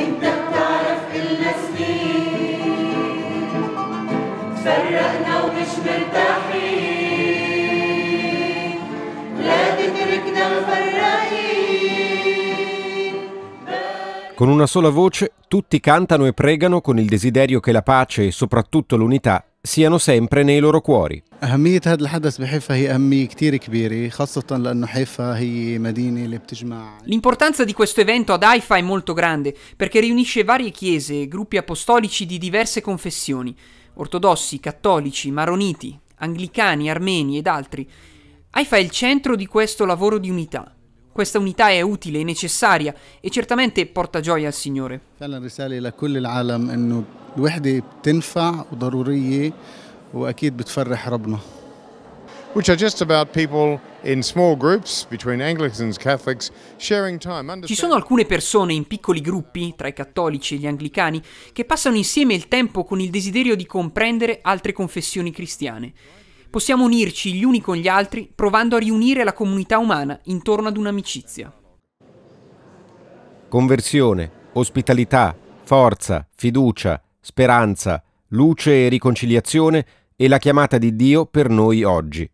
انت بتعرف كل سنين تفرقنا ومش مرتاحين لا تتركنا مفرقين Con una sola voce tutti cantano e pregano con il desiderio che la pace e soprattutto l'unità siano sempre nei loro cuori. أهمية هذا الحدث بحيفا هي أهمية كتير كبيرة خاصة لأنه حيفا هي مدينة اللي بتجمع L'importanza di questo evento ad Haifa è molto grande perché riunisce varie chiese e gruppi apostolici di diverse confessioni ortodossi, cattolici, maroniti, anglicani, armeni ed altri. Haifa è il centro di questo lavoro di unità. Questa unità è utile e necessaria e certamente porta gioia al Signore. tutto فعلا رسالة لكل العالم أنه الوحدة بتنفع وضرورية واكيد بتفرح ربنا Ci sono alcune persone in piccoli gruppi, tra i cattolici e gli anglicani, che passano insieme il tempo con il desiderio di comprendere altre confessioni cristiane. Possiamo unirci gli uni con gli altri provando a riunire la comunità umana intorno ad un'amicizia. Conversione, ospitalità, forza, fiducia, speranza, luce e riconciliazione – e la chiamata di Dio per noi oggi.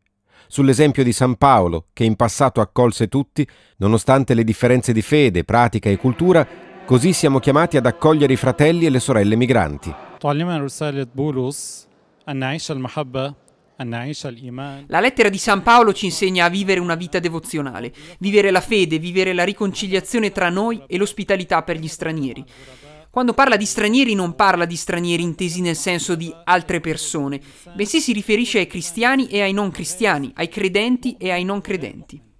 Sull'esempio di San Paolo, che in passato accolse tutti, nonostante le differenze di fede, pratica e cultura, così siamo chiamati ad accogliere i fratelli e le sorelle migranti. La lettera di San Paolo ci insegna a vivere una vita devozionale, vivere la fede, vivere la riconciliazione tra noi e l'ospitalità per gli stranieri. Quando parla di stranieri non parla di stranieri intesi nel senso di altre persone, bensì si riferisce ai cristiani e ai non cristiani, ai credenti e ai non credenti.